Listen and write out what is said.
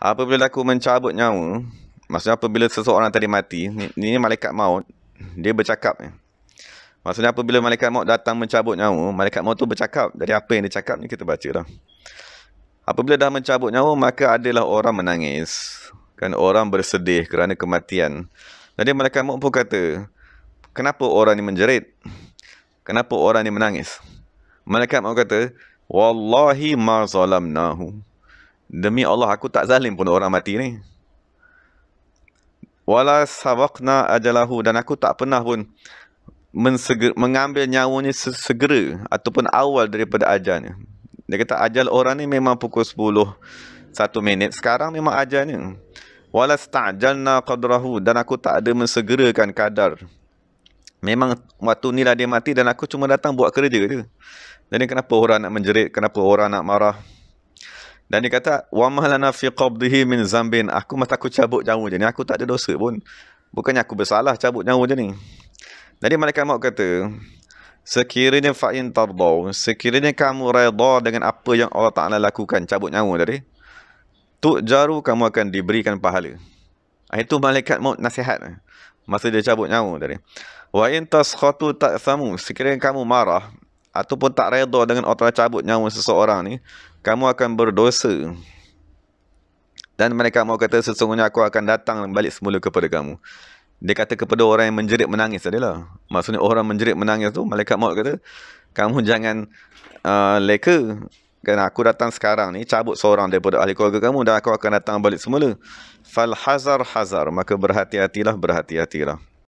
Apabila aku mencabut nyawa, maksudnya apabila seseorang tadi mati, ni, ni malaikat maut, dia bercakap. Eh. Maksudnya apabila malaikat maut datang mencabut nyawa, malaikat maut tu bercakap. Dari apa yang dia cakap ni kita baca dah. Apabila dah mencabut nyawa, maka adalah orang menangis. Kan orang bersedih kerana kematian. Jadi malaikat maut pun kata, kenapa orang ni menjerit? Kenapa orang ni menangis? Malaikat maut kata, Wallahi ma zalamnahu. Demi Allah aku tak zalim pun orang mati ni. Wala sabaqna ajalahu dan aku tak pernah pun mensegera, mengambil nyawanya segera ataupun awal daripada ajalnya. Dia kata ajal orang ni memang pukul 10 satu minit sekarang memang ajalnya. Wala sta'jalna qadrahu dan aku tak ada mensegerakan kadar. Memang waktu ni lah dia mati dan aku cuma datang buat kerja je. Jadi kenapa orang nak menjerit, kenapa orang nak marah? Dan dia kata, "Wa ma lana fi qabdihi min zambin." Aku mah takut cabut nyawa je ni. Aku tak ada dosa pun. Bukannya aku bersalah cabut nyawa je ni. Jadi malaikat maut kata, "Sekiranya fa in tardau, sekiranya kamu redha dengan apa yang Allah Taala lakukan cabut nyawa tadi, tu jaru kamu akan diberikan pahala." Ah, itu malaikat maut nasihat masa dia cabut nyawa tadi. tas in tak ta'samu." Sekiranya kamu marah, ataupun tak redha dengan orang cabut nyawa seseorang ni, kamu akan berdosa. Dan mereka mau kata sesungguhnya aku akan datang balik semula kepada kamu. Dia kata kepada orang yang menjerit menangis tadi lah. Maksudnya orang menjerit menangis tu, malaikat maut kata, kamu jangan uh, leka. Kerana aku datang sekarang ni, cabut seorang daripada ahli keluarga kamu dan aku akan datang balik semula. Falhazar hazar, maka berhati-hatilah, berhati-hatilah.